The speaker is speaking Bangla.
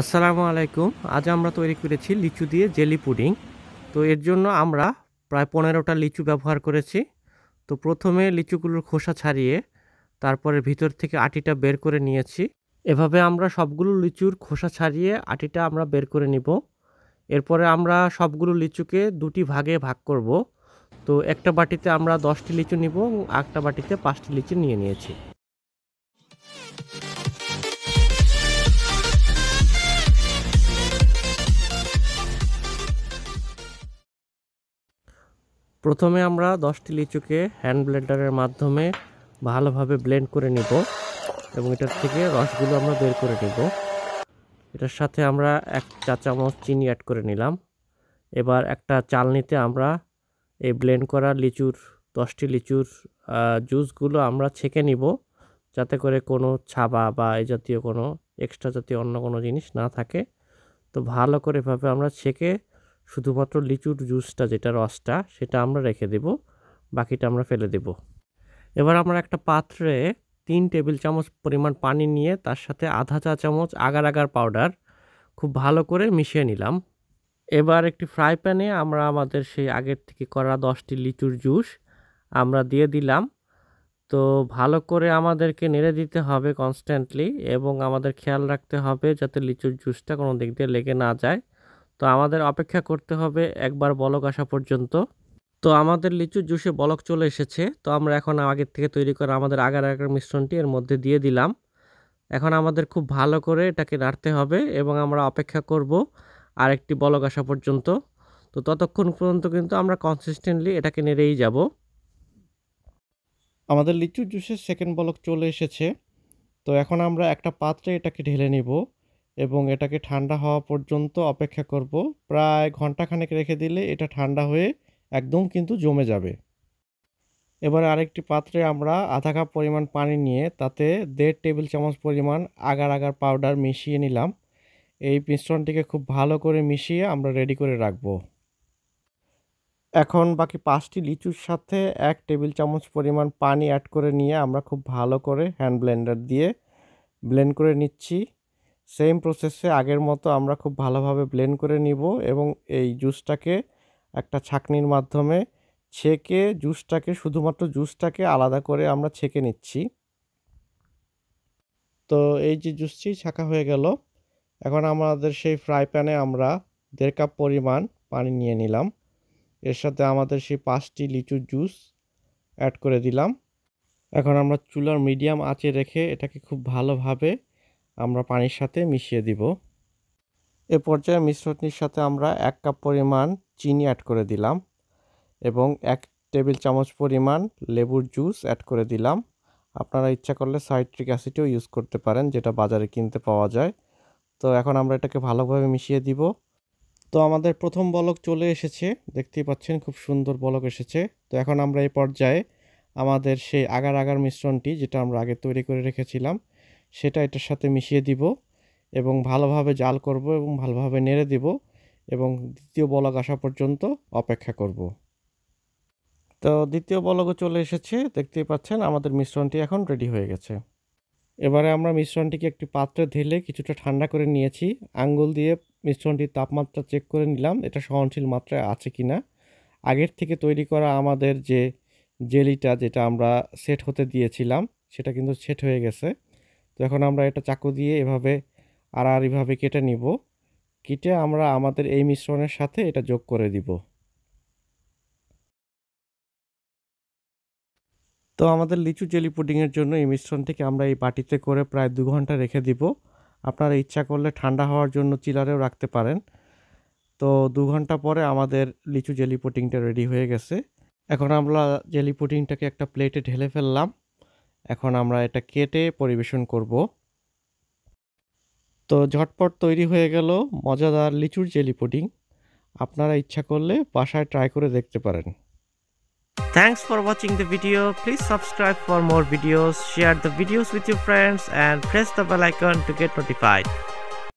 আসসালামু আলাইকুম আজ আমরা তৈরি করেছি লিচু দিয়ে জেলি পুডিং তো এর জন্য আমরা প্রায় পনেরোটা লিচু ব্যবহার করেছি তো প্রথমে লিচুগুলোর খোসা ছাড়িয়ে তারপরে ভিতর থেকে আটিটা বের করে নিয়েছি এভাবে আমরা সবগুলো লিচুর খোসা ছাড়িয়ে আটিটা আমরা বের করে নিব এরপরে আমরা সবগুলো লিচুকে দুটি ভাগে ভাগ করব তো একটা বাটিতে আমরা দশটি লিচু নিব একটা বাটিতে পাঁচটি লিচু নিয়ে নিয়েছি প্রথমে আমরা দশটি লিচুকে হ্যান্ড ব্লেন্ডারের মাধ্যমে ভালোভাবে ব্লেন্ড করে নিব এবং এটার থেকে রসগুলো আমরা বের করে নেব এটার সাথে আমরা এক চা চামচ চিনি অ্যাড করে নিলাম এবার একটা চালনিতে আমরা এই ব্লেন্ড করা লিচুর দশটি লিচুর জুসগুলো আমরা ছেঁকে নিব যাতে করে কোনো ছাবা বা এই জাতীয় কোনো এক্সট্রা জাতীয় অন্য কোনো জিনিস না থাকে তো ভালো করে এভাবে আমরা ছেঁকে শুধুমাত্র লিচুর জুসটা যেটা রসটা সেটা আমরা রেখে দেব বাকিটা আমরা ফেলে দেব এবার আমরা একটা পাত্রে তিন টেবিল চামচ পরিমাণ পানি নিয়ে তার সাথে আধা চা চামচ আগার আগার পাউডার খুব ভালো করে মিশিয়ে নিলাম এবার একটি ফ্রাই প্যানে আমরা আমাদের সেই আগের থেকে করা দশটি লিচুর জুস আমরা দিয়ে দিলাম তো ভালো করে আমাদেরকে নেড়ে দিতে হবে কনস্ট্যান্টলি এবং আমাদের খেয়াল রাখতে হবে যাতে লিচুর জুসটা কোনো দিক দিয়ে লেগে না যায় তো আমাদের অপেক্ষা করতে হবে একবার বলক আসা পর্যন্ত তো আমাদের লিচু জুসে বলক চলে এসেছে তো আমরা এখন আগের থেকে তৈরি করা আমাদের আগার আগার মিশ্রণটি এর মধ্যে দিয়ে দিলাম এখন আমাদের খুব ভালো করে এটাকে নাড়তে হবে এবং আমরা অপেক্ষা করব আরেকটি বলক আসা পর্যন্ত তো ততক্ষণ পর্যন্ত কিন্তু আমরা কনসিস্টেন্টলি এটাকে নেড়েই যাব আমাদের লিচু জুসের সেকেন্ড বলক চলে এসেছে তো এখন আমরা একটা পাত্রে এটাকে ঢেলে নেব এবং এটাকে ঠান্ডা হওয়া পর্যন্ত অপেক্ষা করব প্রায় ঘন্টাখানেক রেখে দিলে এটা ঠান্ডা হয়ে একদম কিন্তু জমে যাবে এবার আরেকটি পাত্রে আমরা আধা কাপ পরিমাণ পানি নিয়ে তাতে দেড় টেবিল চামচ পরিমাণ আগার আগার পাউডার মিশিয়ে নিলাম এই মিশ্রণটিকে খুব ভালো করে মিশিয়ে আমরা রেডি করে রাখব এখন বাকি পাঁচটি লিচুর সাথে এক টেবিল চামচ পরিমাণ পানি অ্যাড করে নিয়ে আমরা খুব ভালো করে হ্যান্ড ব্লেন্ডার দিয়ে ব্লেন্ড করে নিচ্ছি সেম প্রসেসে আগের মতো আমরা খুব ভালোভাবে ব্লেন্ড করে নিব এবং এই জুসটাকে একটা ছাকনির মাধ্যমে ছেঁকে জুসটাকে শুধুমাত্র জুসটাকে আলাদা করে আমরা ছেঁকে নিচ্ছি তো এই যে জুসটি ছাঁকা হয়ে গেল এখন আমাদের সেই ফ্রাই প্যানে আমরা দেড় কাপ পরিমাণ পানি নিয়ে নিলাম এর সাথে আমাদের সেই পাঁচটি লিচুর জুস অ্যাড করে দিলাম এখন আমরা চুলার মিডিয়াম আঁচে রেখে এটাকে খুব ভালোভাবে আমরা পানির সাথে মিশিয়ে দিব এ পর্যায়ে মিশ্রণটির সাথে আমরা এক কাপ পরিমাণ চিনি অ্যাড করে দিলাম এবং এক টেবিল চামচ পরিমাণ লেবুর জুস অ্যাড করে দিলাম আপনারা ইচ্ছা করলে সাইট্রিক অ্যাসিডও ইউজ করতে পারেন যেটা বাজারে কিনতে পাওয়া যায় তো এখন আমরা এটাকে ভালোভাবে মিশিয়ে দিব তো আমাদের প্রথম বলক চলে এসেছে দেখতেই পাচ্ছেন খুব সুন্দর বলক এসেছে তো এখন আমরা এই পর্যায়ে আমাদের সেই আগার আগার মিশ্রণটি যেটা আমরা আগে তৈরি করে রেখেছিলাম সেটা এটার সাথে মিশিয়ে দিব এবং ভালোভাবে জাল করব এবং ভালোভাবে নেড়ে দিব এবং দ্বিতীয় বলক আসা পর্যন্ত অপেক্ষা করব তো দ্বিতীয় বলকও চলে এসেছে দেখতেই পাচ্ছেন আমাদের মিশ্রণটি এখন রেডি হয়ে গেছে এবারে আমরা মিশ্রণটিকে একটি পাত্রে ঢেলে কিছুটা ঠান্ডা করে নিয়েছি আঙ্গুল দিয়ে মিশ্রণটির তাপমাত্রা চেক করে নিলাম এটা সহনশীল মাত্রায় আছে কি না আগের থেকে তৈরি করা আমাদের যে জেলিটা যেটা আমরা সেট হতে দিয়েছিলাম সেটা কিন্তু সেট হয়ে গেছে তো এখন আমরা এটা চাকু দিয়ে এভাবে এভাবে কেটে নিব কেটে আমরা আমাদের এই মিশ্রণের সাথে এটা যোগ করে দিব তো আমাদের লিচু জেলি পুডিংয়ের জন্য এই মিশ্রণটিকে আমরা এই বাটিতে করে প্রায় দু ঘন্টা রেখে দিব আপনারা ইচ্ছা করলে ঠান্ডা হওয়ার জন্য চিলারেও রাখতে পারেন তো দু ঘন্টা পরে আমাদের লিচু জেলি পুটিংটা রেডি হয়ে গেছে এখন আমরা জেলি পুটিংটাকে একটা প্লেটে ঢেলে ফেললাম এখন আমরা এটা কেটে পরিবেশন করব তো ঝটপট তৈরি হয়ে গেল মজাদার লিচুর জেলি পুডিং আপনারা ইচ্ছা করলে বাসায় ট্রাই করে দেখতে পারেন thanks for watching the video please subscribe for more videos share the videos with your friends and press the bell icon to get notified